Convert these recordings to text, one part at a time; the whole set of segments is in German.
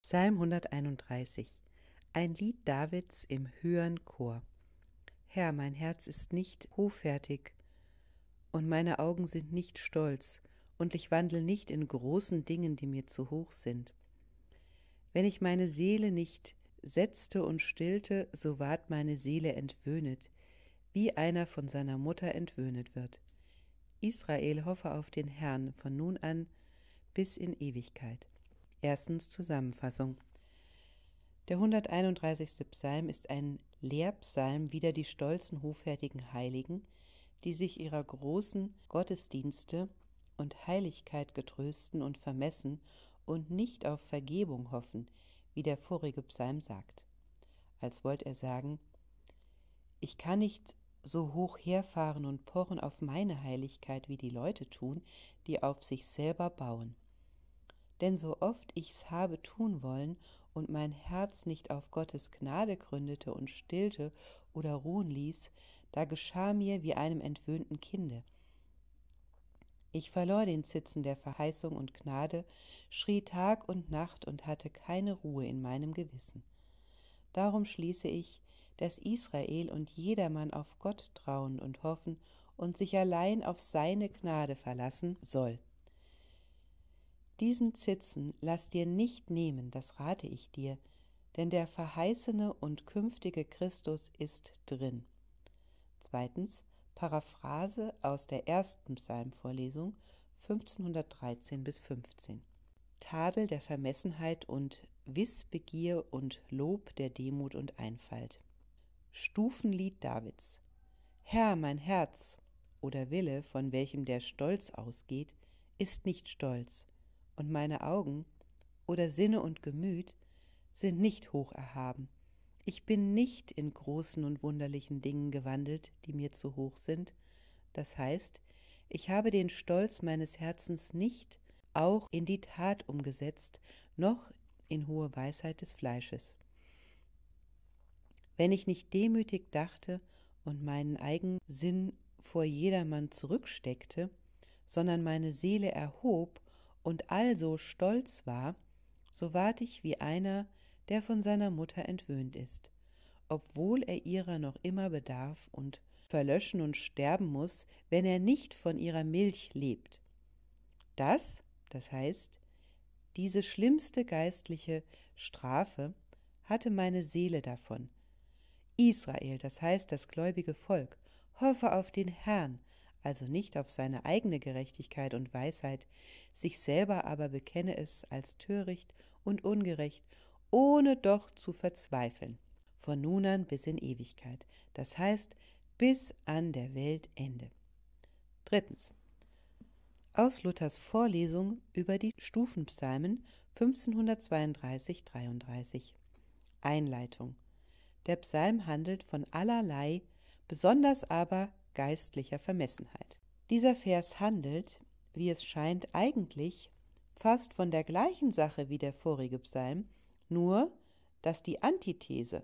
Psalm 131 Ein Lied Davids im höheren Chor Herr, mein Herz ist nicht hoffärtig und meine Augen sind nicht stolz, und ich wandle nicht in großen Dingen, die mir zu hoch sind. Wenn ich meine Seele nicht setzte und stillte, so ward meine Seele entwöhnet, wie einer von seiner Mutter entwöhnet wird. Israel hoffe auf den Herrn von nun an bis in Ewigkeit. Erstens Zusammenfassung. Der 131. Psalm ist ein Lehrpsalm wider die stolzen, hoffärtigen Heiligen, die sich ihrer großen Gottesdienste und Heiligkeit getrösten und vermessen und nicht auf Vergebung hoffen, wie der vorige Psalm sagt. Als wollte er sagen, ich kann nicht so hoch herfahren und pochen auf meine Heiligkeit, wie die Leute tun, die auf sich selber bauen. Denn so oft ich's habe tun wollen und mein Herz nicht auf Gottes Gnade gründete und stillte oder ruhen ließ, da geschah mir wie einem entwöhnten Kinde. Ich verlor den Zitzen der Verheißung und Gnade, schrie Tag und Nacht und hatte keine Ruhe in meinem Gewissen. Darum schließe ich, dass Israel und jedermann auf Gott trauen und hoffen und sich allein auf seine Gnade verlassen soll. Diesen Zitzen lass dir nicht nehmen, das rate ich dir, denn der verheißene und künftige Christus ist drin. Zweitens, Paraphrase aus der ersten Psalmvorlesung 1513 bis 15. Tadel der Vermessenheit und Wissbegier und Lob der Demut und Einfalt. Stufenlied Davids. Herr, mein Herz oder Wille, von welchem der Stolz ausgeht, ist nicht stolz, und meine Augen oder Sinne und Gemüt sind nicht hoch erhaben. Ich bin nicht in großen und wunderlichen Dingen gewandelt, die mir zu hoch sind. Das heißt, ich habe den Stolz meines Herzens nicht auch in die Tat umgesetzt, noch in hohe Weisheit des Fleisches. Wenn ich nicht demütig dachte und meinen eigenen Sinn vor jedermann zurücksteckte, sondern meine Seele erhob und also stolz war, so ward ich wie einer, der von seiner Mutter entwöhnt ist, obwohl er ihrer noch immer bedarf und verlöschen und sterben muss, wenn er nicht von ihrer Milch lebt. Das, das heißt, diese schlimmste geistliche Strafe hatte meine Seele davon. Israel, das heißt das gläubige Volk, hoffe auf den Herrn, also nicht auf seine eigene Gerechtigkeit und Weisheit, sich selber aber bekenne es als töricht und ungerecht, ohne doch zu verzweifeln, von nun an bis in Ewigkeit, das heißt bis an der Weltende. Drittens. Aus Luthers Vorlesung über die Stufenpsalmen 1532-33. Einleitung. Der Psalm handelt von allerlei, besonders aber geistlicher Vermessenheit. Dieser Vers handelt, wie es scheint, eigentlich fast von der gleichen Sache wie der vorige Psalm, nur dass die Antithese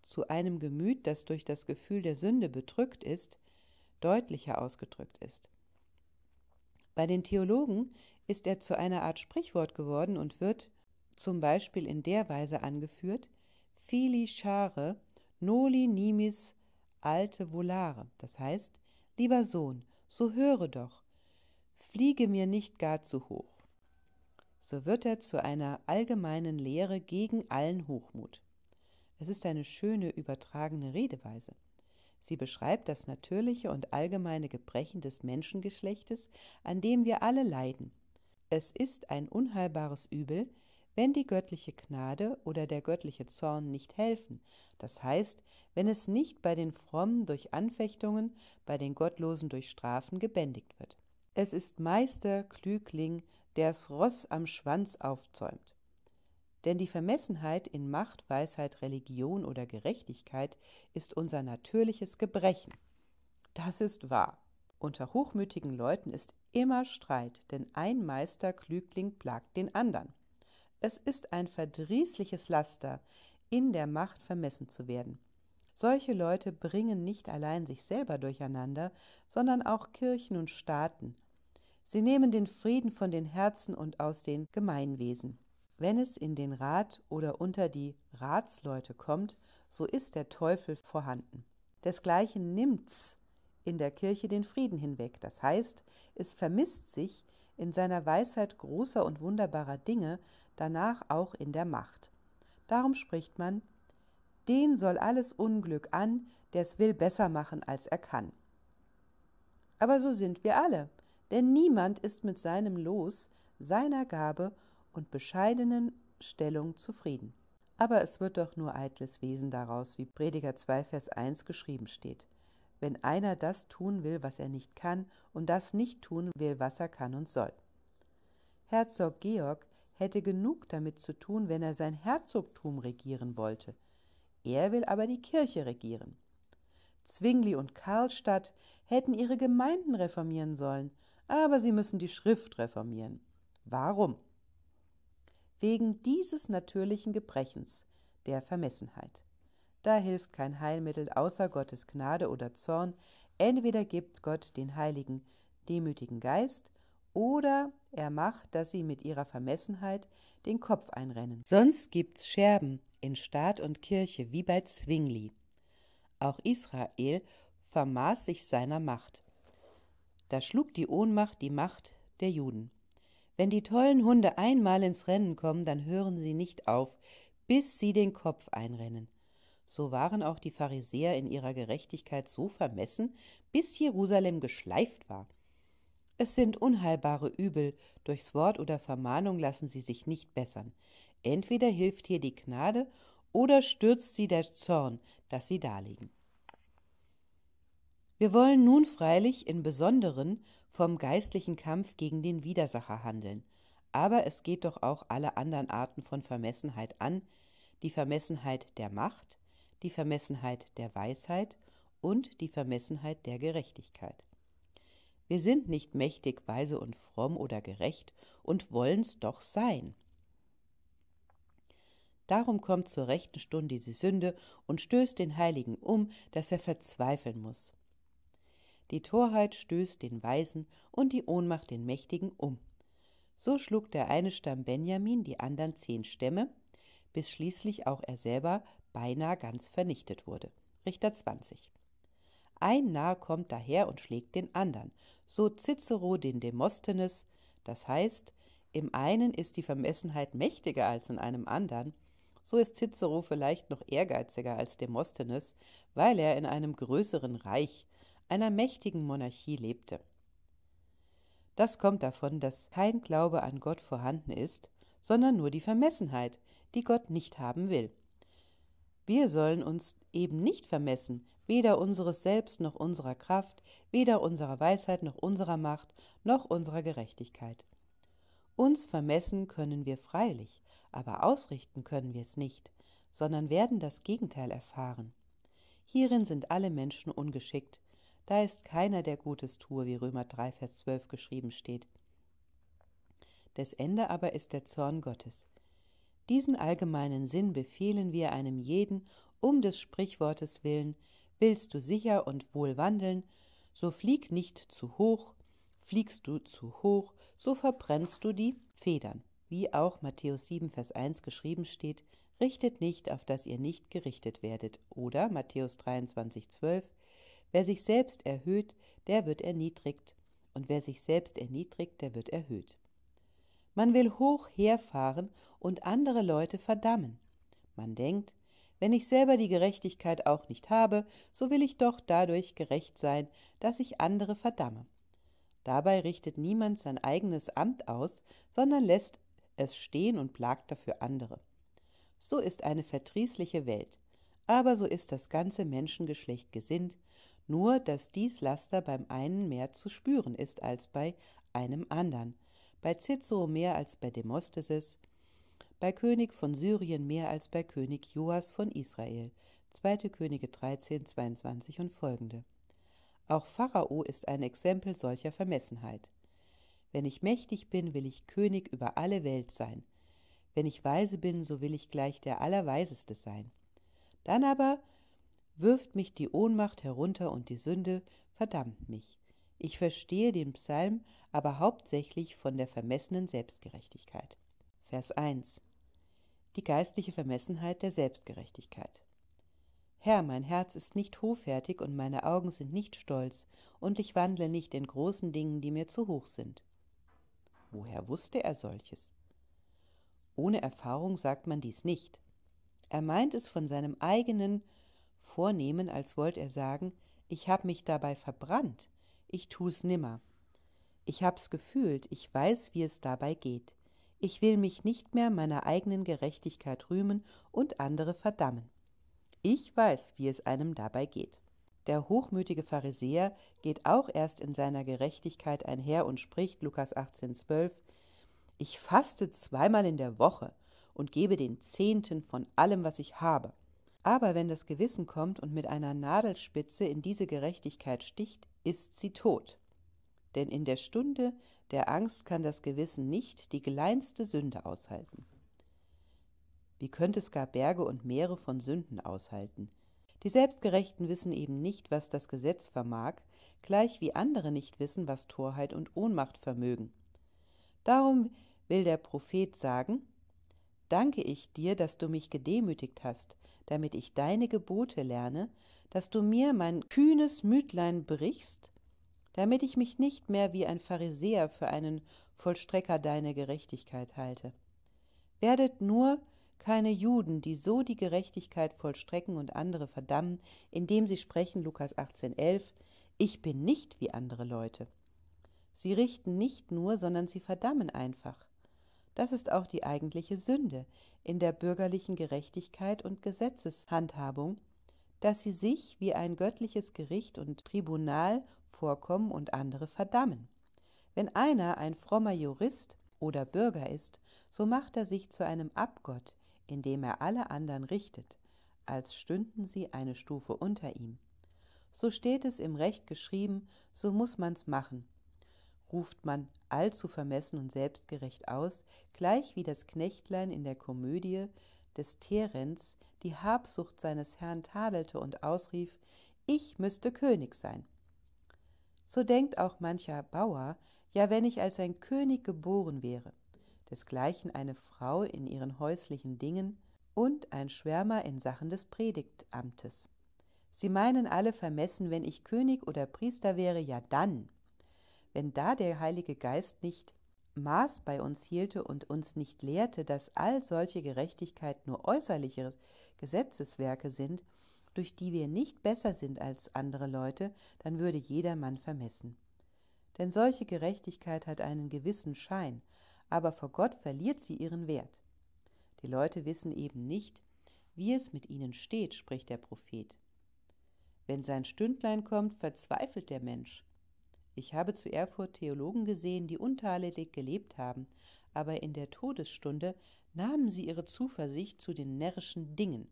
zu einem Gemüt, das durch das Gefühl der Sünde bedrückt ist, deutlicher ausgedrückt ist. Bei den Theologen ist er zu einer Art Sprichwort geworden und wird zum Beispiel in der Weise angeführt, fili schare noli nimis alte Volare, das heißt, lieber Sohn, so höre doch, fliege mir nicht gar zu hoch. So wird er zu einer allgemeinen Lehre gegen allen Hochmut. Es ist eine schöne übertragene Redeweise. Sie beschreibt das natürliche und allgemeine Gebrechen des Menschengeschlechtes, an dem wir alle leiden. Es ist ein unheilbares Übel, wenn die göttliche Gnade oder der göttliche Zorn nicht helfen, das heißt, wenn es nicht bei den Frommen durch Anfechtungen, bei den Gottlosen durch Strafen gebändigt wird. Es ist Meister Klügling, der's Ross am Schwanz aufzäumt. Denn die Vermessenheit in Macht, Weisheit, Religion oder Gerechtigkeit ist unser natürliches Gebrechen. Das ist wahr. Unter hochmütigen Leuten ist immer Streit, denn ein Meister Klügling plagt den anderen. Es ist ein verdrießliches Laster, in der Macht vermessen zu werden. Solche Leute bringen nicht allein sich selber durcheinander, sondern auch Kirchen und Staaten. Sie nehmen den Frieden von den Herzen und aus den Gemeinwesen. Wenn es in den Rat oder unter die Ratsleute kommt, so ist der Teufel vorhanden. Desgleichen nimmt's in der Kirche den Frieden hinweg. Das heißt, es vermisst sich in seiner Weisheit großer und wunderbarer Dinge danach auch in der Macht. Darum spricht man, den soll alles Unglück an, der es will besser machen, als er kann. Aber so sind wir alle, denn niemand ist mit seinem Los, seiner Gabe und bescheidenen Stellung zufrieden. Aber es wird doch nur eitles Wesen daraus, wie Prediger 2, Vers 1 geschrieben steht. Wenn einer das tun will, was er nicht kann, und das nicht tun will, was er kann und soll. Herzog Georg hätte genug damit zu tun, wenn er sein Herzogtum regieren wollte. Er will aber die Kirche regieren. Zwingli und Karlstadt hätten ihre Gemeinden reformieren sollen, aber sie müssen die Schrift reformieren. Warum? Wegen dieses natürlichen Gebrechens, der Vermessenheit. Da hilft kein Heilmittel außer Gottes Gnade oder Zorn, entweder gibt Gott den heiligen, demütigen Geist oder er macht, dass sie mit ihrer Vermessenheit den Kopf einrennen. Sonst gibt's Scherben in Staat und Kirche, wie bei Zwingli. Auch Israel vermaß sich seiner Macht. Da schlug die Ohnmacht die Macht der Juden. Wenn die tollen Hunde einmal ins Rennen kommen, dann hören sie nicht auf, bis sie den Kopf einrennen. So waren auch die Pharisäer in ihrer Gerechtigkeit so vermessen, bis Jerusalem geschleift war. Es sind unheilbare Übel, durchs Wort oder Vermahnung lassen sie sich nicht bessern. Entweder hilft hier die Gnade oder stürzt sie der Zorn, dass sie daliegen. Wir wollen nun freilich im Besonderen vom geistlichen Kampf gegen den Widersacher handeln, aber es geht doch auch alle anderen Arten von Vermessenheit an, die Vermessenheit der Macht, die Vermessenheit der Weisheit und die Vermessenheit der Gerechtigkeit. Wir sind nicht mächtig, weise und fromm oder gerecht und wollen's doch sein. Darum kommt zur rechten Stunde diese Sünde und stößt den Heiligen um, dass er verzweifeln muss. Die Torheit stößt den Weisen und die Ohnmacht den Mächtigen um. So schlug der eine Stamm Benjamin die anderen zehn Stämme, bis schließlich auch er selber beinahe ganz vernichtet wurde. Richter 20. Ein Narr kommt daher und schlägt den anderen, so Cicero den Demosthenes, das heißt, im einen ist die Vermessenheit mächtiger als in einem anderen, so ist Cicero vielleicht noch ehrgeiziger als Demosthenes, weil er in einem größeren Reich, einer mächtigen Monarchie lebte. Das kommt davon, dass kein Glaube an Gott vorhanden ist, sondern nur die Vermessenheit, die Gott nicht haben will. Wir sollen uns eben nicht vermessen, weder unseres Selbst noch unserer Kraft, weder unserer Weisheit noch unserer Macht, noch unserer Gerechtigkeit. Uns vermessen können wir freilich, aber ausrichten können wir es nicht, sondern werden das Gegenteil erfahren. Hierin sind alle Menschen ungeschickt, da ist keiner, der Gutes tue, wie Römer 3, Vers 12 geschrieben steht. Das Ende aber ist der Zorn Gottes. Diesen allgemeinen Sinn befehlen wir einem jeden um des Sprichwortes willen, willst du sicher und wohl wandeln, so flieg nicht zu hoch, fliegst du zu hoch, so verbrennst du die Federn. Wie auch Matthäus 7, Vers 1 geschrieben steht, richtet nicht, auf dass ihr nicht gerichtet werdet. Oder Matthäus 23, 12, wer sich selbst erhöht, der wird erniedrigt, und wer sich selbst erniedrigt, der wird erhöht. Man will hoch herfahren und andere Leute verdammen. Man denkt, wenn ich selber die Gerechtigkeit auch nicht habe, so will ich doch dadurch gerecht sein, dass ich andere verdamme. Dabei richtet niemand sein eigenes Amt aus, sondern lässt es stehen und plagt dafür andere. So ist eine verdrießliche Welt, aber so ist das ganze Menschengeschlecht gesinnt, nur dass dies Laster beim einen mehr zu spüren ist als bei einem anderen, bei Cicero mehr als bei Demosthenes, bei König von Syrien mehr als bei König Joas von Israel, 2. Könige 13, 22 und folgende. Auch Pharao ist ein Exempel solcher Vermessenheit. Wenn ich mächtig bin, will ich König über alle Welt sein. Wenn ich weise bin, so will ich gleich der Allerweiseste sein. Dann aber wirft mich die Ohnmacht herunter und die Sünde verdammt mich. Ich verstehe den Psalm aber hauptsächlich von der vermessenen Selbstgerechtigkeit. Vers 1 Die geistliche Vermessenheit der Selbstgerechtigkeit. Herr, mein Herz ist nicht hoffärtig und meine Augen sind nicht stolz, und ich wandle nicht in großen Dingen, die mir zu hoch sind. Woher wusste er solches? Ohne Erfahrung sagt man dies nicht. Er meint es von seinem eigenen Vornehmen, als wollte er sagen, ich habe mich dabei verbrannt, ich tu's nimmer. Ich hab's gefühlt, ich weiß, wie es dabei geht. Ich will mich nicht mehr meiner eigenen Gerechtigkeit rühmen und andere verdammen. Ich weiß, wie es einem dabei geht. Der hochmütige Pharisäer geht auch erst in seiner Gerechtigkeit einher und spricht Lukas 18,12 Ich faste zweimal in der Woche und gebe den Zehnten von allem, was ich habe. Aber wenn das Gewissen kommt und mit einer Nadelspitze in diese Gerechtigkeit sticht, ist sie tot. Denn in der Stunde der Angst kann das Gewissen nicht die kleinste Sünde aushalten. Wie könnte es gar Berge und Meere von Sünden aushalten? Die Selbstgerechten wissen eben nicht, was das Gesetz vermag, gleich wie andere nicht wissen, was Torheit und Ohnmacht vermögen. Darum will der Prophet sagen, Danke ich dir, dass du mich gedemütigt hast, damit ich deine Gebote lerne, dass du mir mein kühnes Mütlein brichst, damit ich mich nicht mehr wie ein Pharisäer für einen Vollstrecker deiner Gerechtigkeit halte. Werdet nur keine Juden, die so die Gerechtigkeit vollstrecken und andere verdammen, indem sie sprechen, Lukas 18,11, ich bin nicht wie andere Leute. Sie richten nicht nur, sondern sie verdammen einfach. Das ist auch die eigentliche Sünde in der bürgerlichen Gerechtigkeit und Gesetzeshandhabung, dass sie sich wie ein göttliches Gericht und Tribunal vorkommen und andere verdammen. Wenn einer ein frommer Jurist oder Bürger ist, so macht er sich zu einem Abgott, indem er alle anderen richtet, als stünden sie eine Stufe unter ihm. So steht es im Recht geschrieben, so muss man's machen ruft man allzu vermessen und selbstgerecht aus, gleich wie das Knechtlein in der Komödie des Terenz die Habsucht seines Herrn tadelte und ausrief, ich müsste König sein. So denkt auch mancher Bauer, ja wenn ich als ein König geboren wäre, desgleichen eine Frau in ihren häuslichen Dingen und ein Schwärmer in Sachen des Predigtamtes. Sie meinen alle vermessen, wenn ich König oder Priester wäre, ja dann wenn da der Heilige Geist nicht Maß bei uns hielte und uns nicht lehrte, dass all solche Gerechtigkeit nur äußerliche Gesetzeswerke sind, durch die wir nicht besser sind als andere Leute, dann würde jedermann vermessen. Denn solche Gerechtigkeit hat einen gewissen Schein, aber vor Gott verliert sie ihren Wert. Die Leute wissen eben nicht, wie es mit ihnen steht, spricht der Prophet. Wenn sein Stündlein kommt, verzweifelt der Mensch. Ich habe zu Erfurt Theologen gesehen, die untadelig gelebt haben, aber in der Todesstunde nahmen sie ihre Zuversicht zu den närrischen Dingen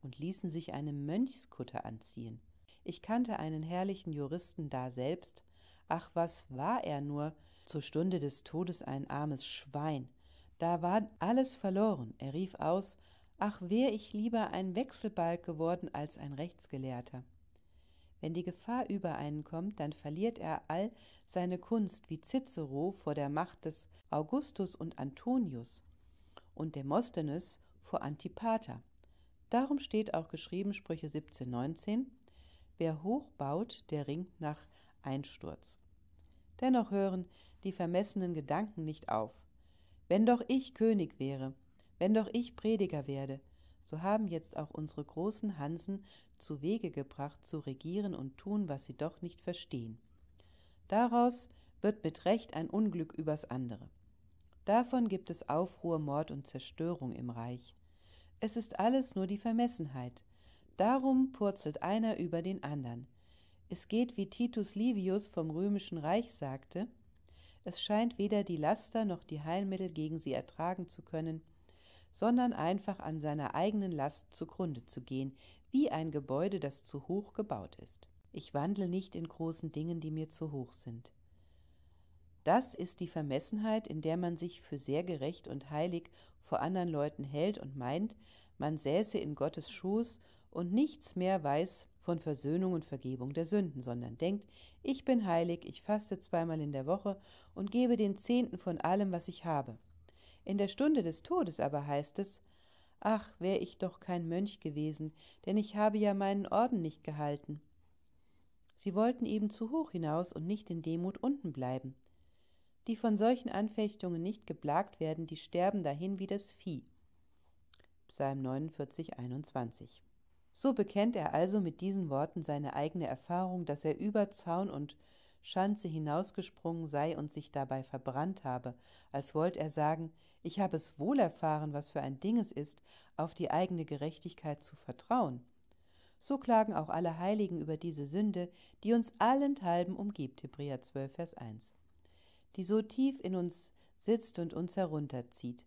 und ließen sich eine Mönchskutte anziehen. Ich kannte einen herrlichen Juristen da selbst. Ach, was war er nur? Zur Stunde des Todes ein armes Schwein. Da war alles verloren. Er rief aus: Ach, wär ich lieber ein Wechselbalg geworden als ein Rechtsgelehrter. Wenn die Gefahr über einen kommt, dann verliert er all seine Kunst, wie Cicero vor der Macht des Augustus und Antonius und Demosthenes vor Antipater. Darum steht auch geschrieben Sprüche 17, 19, Wer hoch baut, der ringt nach Einsturz. Dennoch hören die vermessenen Gedanken nicht auf. Wenn doch ich König wäre, wenn doch ich Prediger werde, so haben jetzt auch unsere großen Hansen zu Wege gebracht, zu regieren und tun, was sie doch nicht verstehen. Daraus wird mit Recht ein Unglück übers andere. Davon gibt es Aufruhr, Mord und Zerstörung im Reich. Es ist alles nur die Vermessenheit. Darum purzelt einer über den anderen. Es geht, wie Titus Livius vom römischen Reich sagte, es scheint weder die Laster noch die Heilmittel gegen sie ertragen zu können, sondern einfach an seiner eigenen Last zugrunde zu gehen, wie ein Gebäude, das zu hoch gebaut ist. Ich wandle nicht in großen Dingen, die mir zu hoch sind. Das ist die Vermessenheit, in der man sich für sehr gerecht und heilig vor anderen Leuten hält und meint, man säße in Gottes Schoß und nichts mehr weiß von Versöhnung und Vergebung der Sünden, sondern denkt, ich bin heilig, ich faste zweimal in der Woche und gebe den Zehnten von allem, was ich habe. In der Stunde des Todes aber heißt es, Ach, wäre ich doch kein Mönch gewesen, denn ich habe ja meinen Orden nicht gehalten. Sie wollten eben zu hoch hinaus und nicht in Demut unten bleiben. Die von solchen Anfechtungen nicht geplagt werden, die sterben dahin wie das Vieh. Psalm 49, 21. So bekennt er also mit diesen Worten seine eigene Erfahrung, dass er über Zaun und Schanze hinausgesprungen sei und sich dabei verbrannt habe, als wollte er sagen, ich habe es wohl erfahren, was für ein Ding es ist, auf die eigene Gerechtigkeit zu vertrauen. So klagen auch alle Heiligen über diese Sünde, die uns allenthalben umgibt, Hebräer 12, Vers 1, die so tief in uns sitzt und uns herunterzieht.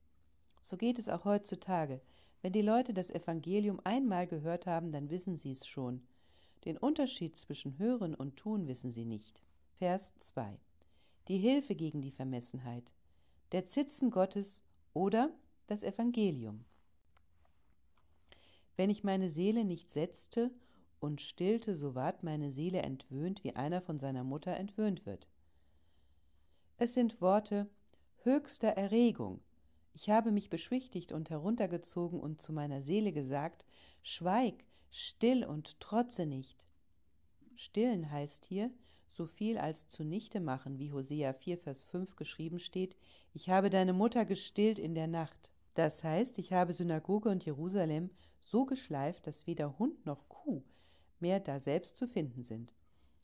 So geht es auch heutzutage. Wenn die Leute das Evangelium einmal gehört haben, dann wissen sie es schon. Den Unterschied zwischen Hören und Tun wissen sie nicht. Vers 2. Die Hilfe gegen die Vermessenheit, der Zitzen Gottes oder das Evangelium. Wenn ich meine Seele nicht setzte und stillte, so ward meine Seele entwöhnt, wie einer von seiner Mutter entwöhnt wird. Es sind Worte höchster Erregung. Ich habe mich beschwichtigt und heruntergezogen und zu meiner Seele gesagt, Schweig, still und trotze nicht. Stillen heißt hier, so viel als zunichte machen, wie Hosea 4, Vers 5 geschrieben steht, ich habe deine Mutter gestillt in der Nacht. Das heißt, ich habe Synagoge und Jerusalem so geschleift, dass weder Hund noch Kuh mehr daselbst zu finden sind.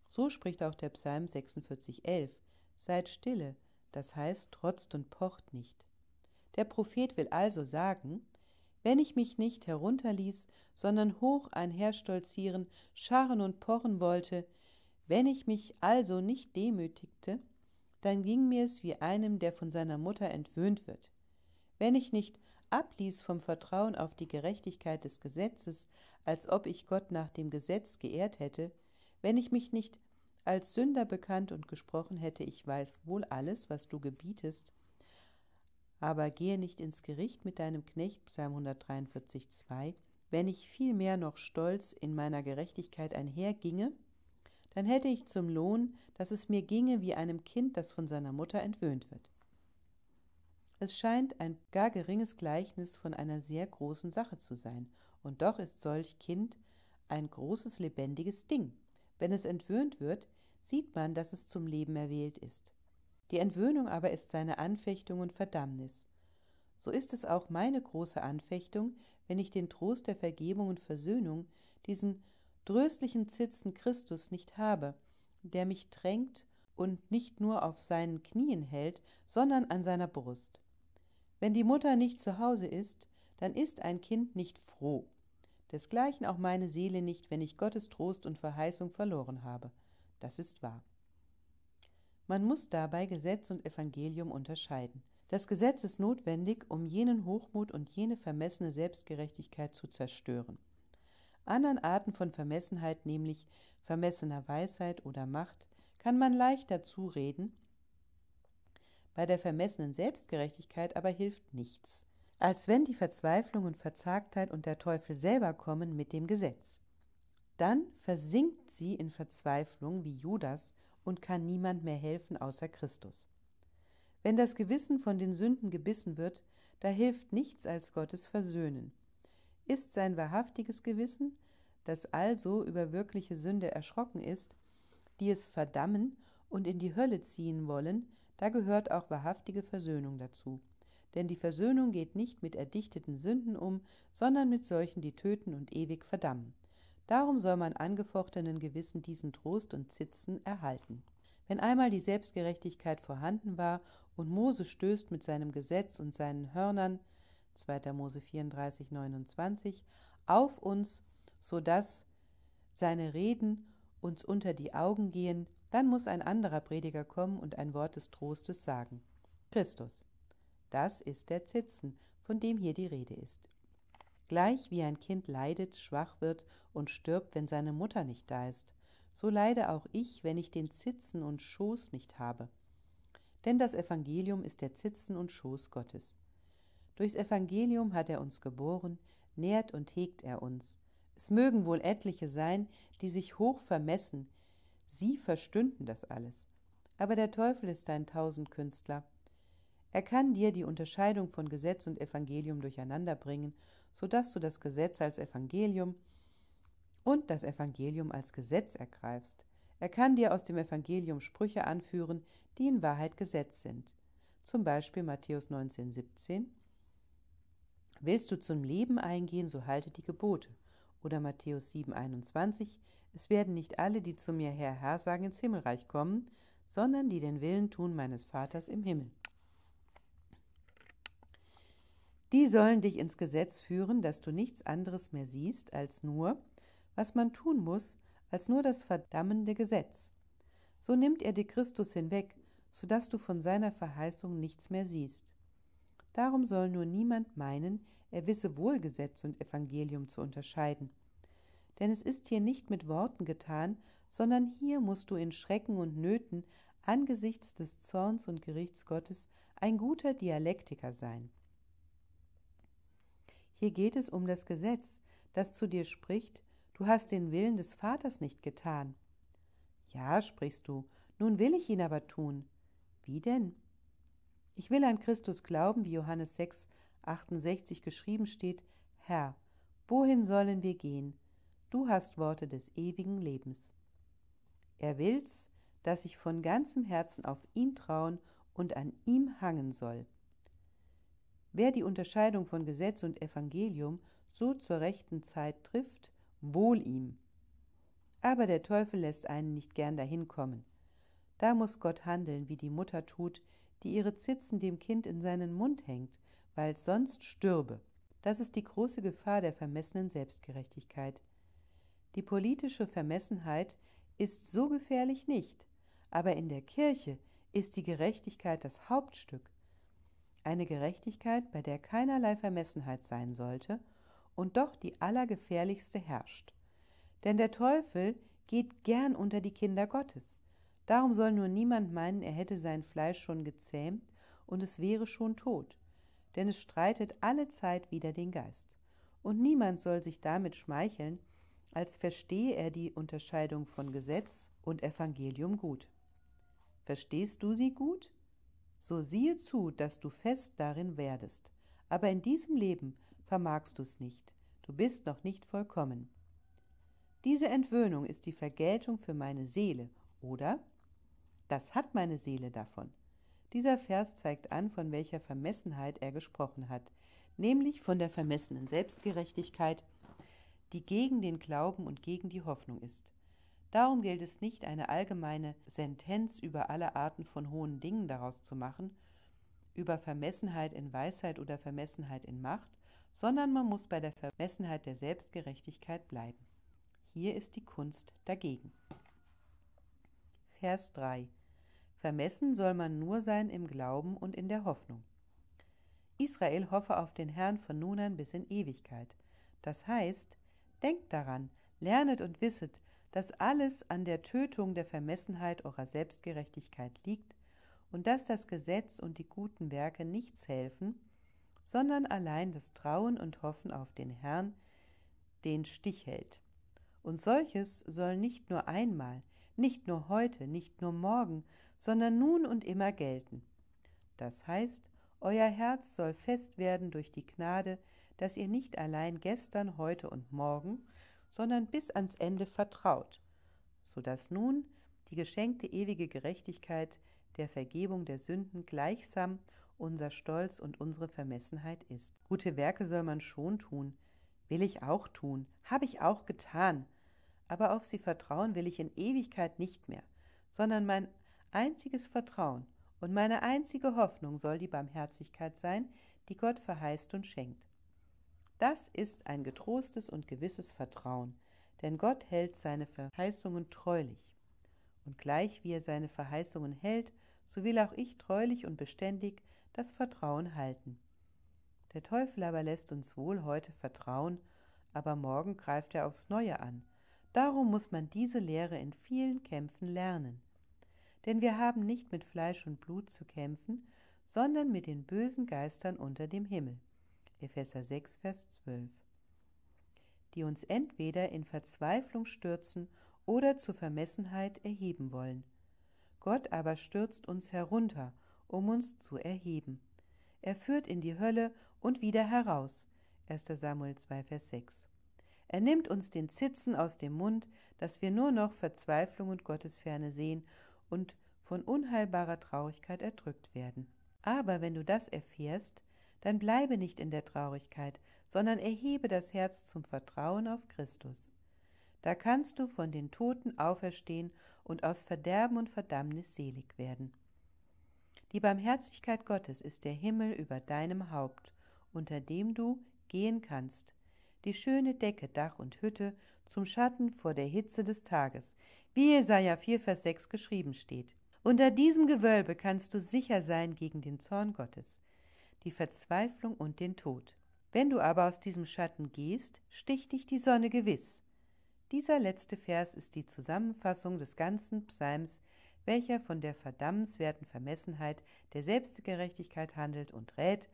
So spricht auch der Psalm 46, 11. Seid stille, das heißt, trotzt und pocht nicht. Der Prophet will also sagen, wenn ich mich nicht herunterließ, sondern hoch einherstolzieren, scharren und pochen wollte, wenn ich mich also nicht demütigte, dann ging mir es wie einem, der von seiner Mutter entwöhnt wird. Wenn ich nicht abließ vom Vertrauen auf die Gerechtigkeit des Gesetzes, als ob ich Gott nach dem Gesetz geehrt hätte, wenn ich mich nicht als Sünder bekannt und gesprochen hätte, ich weiß wohl alles, was du gebietest, aber gehe nicht ins Gericht mit deinem Knecht, Psalm 143, 2, wenn ich vielmehr noch stolz in meiner Gerechtigkeit einherginge, dann hätte ich zum Lohn, dass es mir ginge wie einem Kind, das von seiner Mutter entwöhnt wird. Es scheint ein gar geringes Gleichnis von einer sehr großen Sache zu sein, und doch ist solch Kind ein großes lebendiges Ding. Wenn es entwöhnt wird, sieht man, dass es zum Leben erwählt ist. Die Entwöhnung aber ist seine Anfechtung und Verdammnis. So ist es auch meine große Anfechtung, wenn ich den Trost der Vergebung und Versöhnung, diesen tröstlichen Zitzen Christus nicht habe, der mich drängt und nicht nur auf seinen Knien hält, sondern an seiner Brust. Wenn die Mutter nicht zu Hause ist, dann ist ein Kind nicht froh. Desgleichen auch meine Seele nicht, wenn ich Gottes Trost und Verheißung verloren habe. Das ist wahr. Man muss dabei Gesetz und Evangelium unterscheiden. Das Gesetz ist notwendig, um jenen Hochmut und jene vermessene Selbstgerechtigkeit zu zerstören. Anderen Arten von Vermessenheit, nämlich vermessener Weisheit oder Macht, kann man leichter zureden, bei der vermessenen Selbstgerechtigkeit aber hilft nichts, als wenn die Verzweiflung und Verzagtheit und der Teufel selber kommen mit dem Gesetz. Dann versinkt sie in Verzweiflung wie Judas und kann niemand mehr helfen außer Christus. Wenn das Gewissen von den Sünden gebissen wird, da hilft nichts als Gottes Versöhnen ist sein wahrhaftiges Gewissen, das also über wirkliche Sünde erschrocken ist, die es verdammen und in die Hölle ziehen wollen, da gehört auch wahrhaftige Versöhnung dazu. Denn die Versöhnung geht nicht mit erdichteten Sünden um, sondern mit solchen, die töten und ewig verdammen. Darum soll man angefochtenen Gewissen diesen Trost und Zitzen erhalten. Wenn einmal die Selbstgerechtigkeit vorhanden war und Mose stößt mit seinem Gesetz und seinen Hörnern 2. Mose 34, 29, auf uns, sodass seine Reden uns unter die Augen gehen, dann muss ein anderer Prediger kommen und ein Wort des Trostes sagen. Christus. Das ist der Zitzen, von dem hier die Rede ist. Gleich wie ein Kind leidet, schwach wird und stirbt, wenn seine Mutter nicht da ist, so leide auch ich, wenn ich den Zitzen und Schoß nicht habe. Denn das Evangelium ist der Zitzen und Schoß Gottes. Durchs Evangelium hat er uns geboren, nährt und hegt er uns. Es mögen wohl etliche sein, die sich hoch vermessen, sie verstünden das alles. Aber der Teufel ist ein Tausendkünstler. Er kann dir die Unterscheidung von Gesetz und Evangelium durcheinander bringen, so dass du das Gesetz als Evangelium und das Evangelium als Gesetz ergreifst. Er kann dir aus dem Evangelium Sprüche anführen, die in Wahrheit Gesetz sind. Zum Beispiel Matthäus 19, 17 Willst du zum Leben eingehen, so halte die Gebote. Oder Matthäus 7,21, es werden nicht alle, die zu mir Herr, Herr sagen, ins Himmelreich kommen, sondern die den Willen tun meines Vaters im Himmel. Die sollen dich ins Gesetz führen, dass du nichts anderes mehr siehst als nur, was man tun muss, als nur das verdammende Gesetz. So nimmt er dir Christus hinweg, sodass du von seiner Verheißung nichts mehr siehst. Darum soll nur niemand meinen, er wisse wohl Gesetz und Evangelium zu unterscheiden. Denn es ist hier nicht mit Worten getan, sondern hier musst du in Schrecken und Nöten angesichts des Zorns und Gerichts Gottes ein guter Dialektiker sein. Hier geht es um das Gesetz, das zu dir spricht, du hast den Willen des Vaters nicht getan. Ja, sprichst du, nun will ich ihn aber tun. Wie denn? Ich will an Christus glauben, wie Johannes 6, 68 geschrieben steht, Herr, wohin sollen wir gehen? Du hast Worte des ewigen Lebens. Er will's, dass ich von ganzem Herzen auf ihn trauen und an ihm hangen soll. Wer die Unterscheidung von Gesetz und Evangelium so zur rechten Zeit trifft, wohl ihm. Aber der Teufel lässt einen nicht gern dahin kommen. Da muss Gott handeln, wie die Mutter tut, die ihre Zitzen dem Kind in seinen Mund hängt, weil es sonst stürbe. Das ist die große Gefahr der vermessenen Selbstgerechtigkeit. Die politische Vermessenheit ist so gefährlich nicht, aber in der Kirche ist die Gerechtigkeit das Hauptstück. Eine Gerechtigkeit, bei der keinerlei Vermessenheit sein sollte und doch die allergefährlichste herrscht. Denn der Teufel geht gern unter die Kinder Gottes. Darum soll nur niemand meinen, er hätte sein Fleisch schon gezähmt und es wäre schon tot, denn es streitet alle Zeit wider den Geist. Und niemand soll sich damit schmeicheln, als verstehe er die Unterscheidung von Gesetz und Evangelium gut. Verstehst du sie gut? So siehe zu, dass du fest darin werdest. Aber in diesem Leben vermagst du es nicht. Du bist noch nicht vollkommen. Diese Entwöhnung ist die Vergeltung für meine Seele, oder? Das hat meine Seele davon. Dieser Vers zeigt an, von welcher Vermessenheit er gesprochen hat, nämlich von der vermessenen Selbstgerechtigkeit, die gegen den Glauben und gegen die Hoffnung ist. Darum gilt es nicht, eine allgemeine Sentenz über alle Arten von hohen Dingen daraus zu machen, über Vermessenheit in Weisheit oder Vermessenheit in Macht, sondern man muss bei der Vermessenheit der Selbstgerechtigkeit bleiben. Hier ist die Kunst dagegen. Vers 3 Vermessen soll man nur sein im Glauben und in der Hoffnung. Israel hoffe auf den Herrn von nun an bis in Ewigkeit. Das heißt, denkt daran, lernet und wisset, dass alles an der Tötung der Vermessenheit eurer Selbstgerechtigkeit liegt und dass das Gesetz und die guten Werke nichts helfen, sondern allein das Trauen und Hoffen auf den Herrn den Stich hält. Und solches soll nicht nur einmal, nicht nur heute, nicht nur morgen, sondern nun und immer gelten. Das heißt, euer Herz soll fest werden durch die Gnade, dass ihr nicht allein gestern, heute und morgen, sondern bis ans Ende vertraut, so dass nun die geschenkte ewige Gerechtigkeit der Vergebung der Sünden gleichsam unser Stolz und unsere Vermessenheit ist. Gute Werke soll man schon tun, will ich auch tun, habe ich auch getan, aber auf sie vertrauen will ich in Ewigkeit nicht mehr, sondern mein einziges Vertrauen und meine einzige Hoffnung soll die Barmherzigkeit sein, die Gott verheißt und schenkt. Das ist ein getrostes und gewisses Vertrauen, denn Gott hält seine Verheißungen treulich. Und gleich wie er seine Verheißungen hält, so will auch ich treulich und beständig das Vertrauen halten. Der Teufel aber lässt uns wohl heute vertrauen, aber morgen greift er aufs neue an, Darum muss man diese Lehre in vielen Kämpfen lernen. Denn wir haben nicht mit Fleisch und Blut zu kämpfen, sondern mit den bösen Geistern unter dem Himmel. Epheser 6, Vers 12. Die uns entweder in Verzweiflung stürzen oder zur Vermessenheit erheben wollen. Gott aber stürzt uns herunter, um uns zu erheben. Er führt in die Hölle und wieder heraus. 1. Samuel 2, Vers 6. Er nimmt uns den Zitzen aus dem Mund, dass wir nur noch Verzweiflung und Gottesferne sehen und von unheilbarer Traurigkeit erdrückt werden. Aber wenn du das erfährst, dann bleibe nicht in der Traurigkeit, sondern erhebe das Herz zum Vertrauen auf Christus. Da kannst du von den Toten auferstehen und aus Verderben und Verdammnis selig werden. Die Barmherzigkeit Gottes ist der Himmel über deinem Haupt, unter dem du gehen kannst, die schöne Decke, Dach und Hütte zum Schatten vor der Hitze des Tages, wie Jesaja 4, Vers 6 geschrieben steht. Unter diesem Gewölbe kannst du sicher sein gegen den Zorn Gottes, die Verzweiflung und den Tod. Wenn du aber aus diesem Schatten gehst, sticht dich die Sonne gewiss. Dieser letzte Vers ist die Zusammenfassung des ganzen Psalms, welcher von der verdammenswerten Vermessenheit der Selbstgerechtigkeit handelt und rät,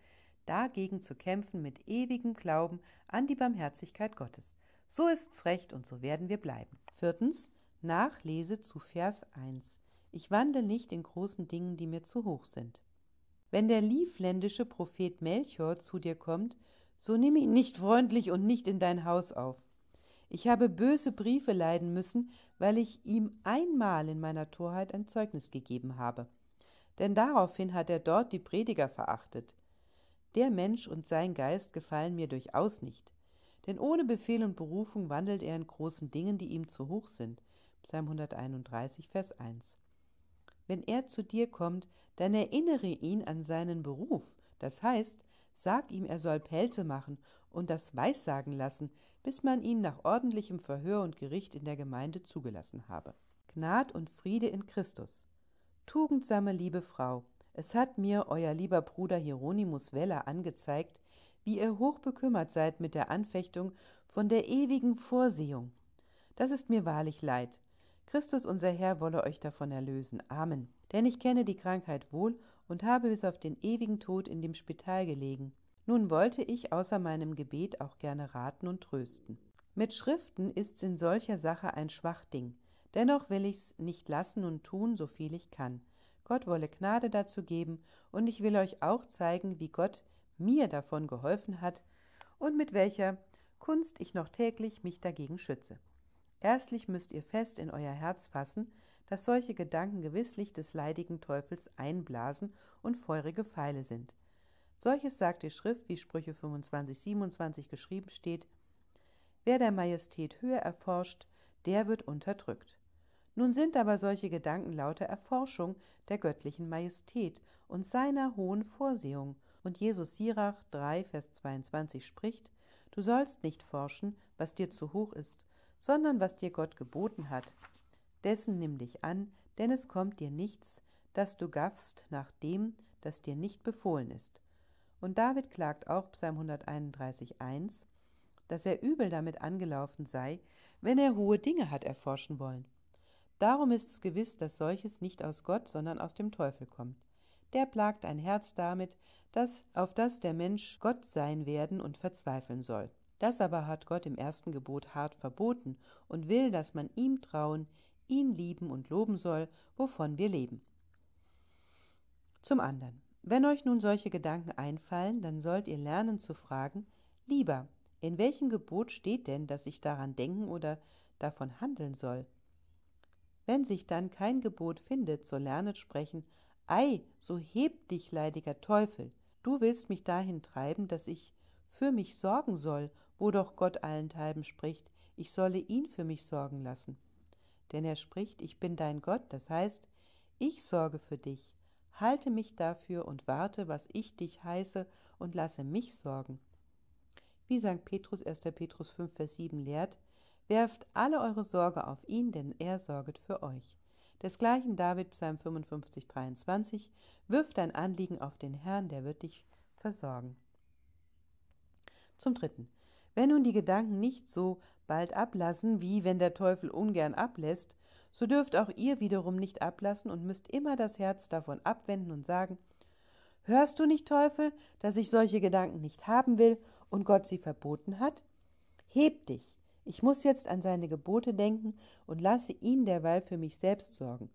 dagegen zu kämpfen mit ewigem Glauben an die Barmherzigkeit Gottes. So ist's recht und so werden wir bleiben. Viertens, nachlese zu Vers 1. Ich wandle nicht in großen Dingen, die mir zu hoch sind. Wenn der livländische Prophet Melchior zu dir kommt, so nimm ihn nicht freundlich und nicht in dein Haus auf. Ich habe böse Briefe leiden müssen, weil ich ihm einmal in meiner Torheit ein Zeugnis gegeben habe. Denn daraufhin hat er dort die Prediger verachtet. Der Mensch und sein Geist gefallen mir durchaus nicht. Denn ohne Befehl und Berufung wandelt er in großen Dingen, die ihm zu hoch sind. Psalm 131, Vers 1. Wenn er zu dir kommt, dann erinnere ihn an seinen Beruf. Das heißt, sag ihm, er soll Pelze machen und das weissagen lassen, bis man ihn nach ordentlichem Verhör und Gericht in der Gemeinde zugelassen habe. Gnad und Friede in Christus. Tugendsame liebe Frau, es hat mir euer lieber Bruder Hieronymus Weller angezeigt, wie ihr hochbekümmert seid mit der Anfechtung von der ewigen Vorsehung. Das ist mir wahrlich leid. Christus unser Herr wolle euch davon erlösen. Amen. Denn ich kenne die Krankheit wohl und habe bis auf den ewigen Tod in dem Spital gelegen. Nun wollte ich außer meinem Gebet auch gerne raten und trösten. Mit Schriften ist's in solcher Sache ein Schwachding. Dennoch will ich's nicht lassen und tun, so viel ich kann. Gott wolle Gnade dazu geben, und ich will euch auch zeigen, wie Gott mir davon geholfen hat und mit welcher Kunst ich noch täglich mich dagegen schütze. Erstlich müsst ihr fest in euer Herz fassen, dass solche Gedanken gewisslich des leidigen Teufels einblasen und feurige Pfeile sind. Solches sagt die Schrift, wie Sprüche 25, 27 geschrieben steht, Wer der Majestät Höhe erforscht, der wird unterdrückt. Nun sind aber solche Gedanken lauter Erforschung der göttlichen Majestät und seiner hohen Vorsehung. Und Jesus Sirach 3, Vers 22 spricht, Du sollst nicht forschen, was dir zu hoch ist, sondern was dir Gott geboten hat. Dessen nimm dich an, denn es kommt dir nichts, dass du gaffst nach dem, das dir nicht befohlen ist. Und David klagt auch Psalm 131, 1, dass er übel damit angelaufen sei, wenn er hohe Dinge hat erforschen wollen. Darum ist es gewiss, dass solches nicht aus Gott, sondern aus dem Teufel kommt. Der plagt ein Herz damit, dass, auf das der Mensch Gott sein werden und verzweifeln soll. Das aber hat Gott im ersten Gebot hart verboten und will, dass man ihm trauen, ihn lieben und loben soll, wovon wir leben. Zum anderen, wenn euch nun solche Gedanken einfallen, dann sollt ihr lernen zu fragen, lieber, in welchem Gebot steht denn, dass ich daran denken oder davon handeln soll? Wenn sich dann kein Gebot findet, so lernet sprechen, Ei, so heb dich, leidiger Teufel, du willst mich dahin treiben, dass ich für mich sorgen soll, wo doch Gott allenthalben spricht, ich solle ihn für mich sorgen lassen. Denn er spricht, ich bin dein Gott, das heißt, ich sorge für dich, halte mich dafür und warte, was ich dich heiße, und lasse mich sorgen. Wie St. Petrus 1. Petrus 5, Vers 7 lehrt, Werft alle eure Sorge auf ihn, denn er sorget für euch. Desgleichen David Psalm 55, 23, wirf dein Anliegen auf den Herrn, der wird dich versorgen. Zum Dritten. Wenn nun die Gedanken nicht so bald ablassen, wie wenn der Teufel ungern ablässt, so dürft auch ihr wiederum nicht ablassen und müsst immer das Herz davon abwenden und sagen, Hörst du nicht, Teufel, dass ich solche Gedanken nicht haben will und Gott sie verboten hat? Heb dich, ich muss jetzt an seine Gebote denken und lasse ihn derweil für mich selbst sorgen.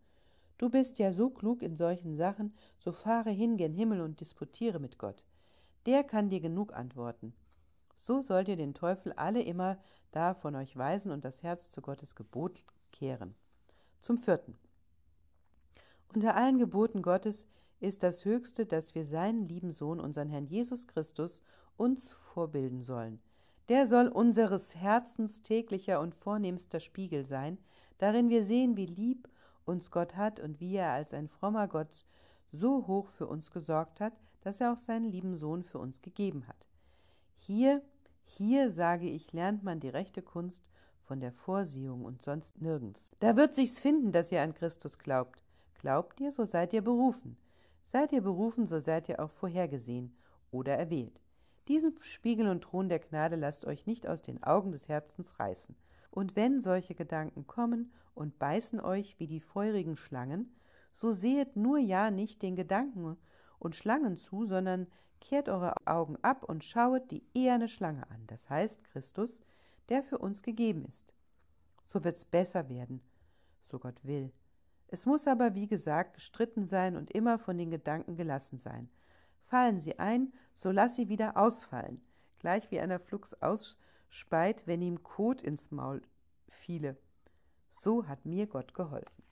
Du bist ja so klug in solchen Sachen, so fahre hin gen Himmel und disputiere mit Gott. Der kann dir genug antworten. So sollt ihr den Teufel alle immer da von euch weisen und das Herz zu Gottes Gebot kehren. Zum vierten. Unter allen Geboten Gottes ist das Höchste, dass wir seinen lieben Sohn, unseren Herrn Jesus Christus, uns vorbilden sollen – der soll unseres Herzens täglicher und vornehmster Spiegel sein, darin wir sehen, wie lieb uns Gott hat und wie er als ein frommer Gott so hoch für uns gesorgt hat, dass er auch seinen lieben Sohn für uns gegeben hat. Hier, hier sage ich, lernt man die rechte Kunst von der Vorsehung und sonst nirgends. Da wird sich's finden, dass ihr an Christus glaubt. Glaubt ihr, so seid ihr berufen. Seid ihr berufen, so seid ihr auch vorhergesehen oder erwählt. Diesen Spiegel und Thron der Gnade lasst euch nicht aus den Augen des Herzens reißen. Und wenn solche Gedanken kommen und beißen euch wie die feurigen Schlangen, so sehet nur ja nicht den Gedanken und Schlangen zu, sondern kehrt eure Augen ab und schauet die eherne Schlange an, das heißt Christus, der für uns gegeben ist. So wird's besser werden, so Gott will. Es muss aber, wie gesagt, gestritten sein und immer von den Gedanken gelassen sein. Fallen sie ein, so lass sie wieder ausfallen, gleich wie einer Flugs ausspeit, wenn ihm Kot ins Maul fiele. So hat mir Gott geholfen.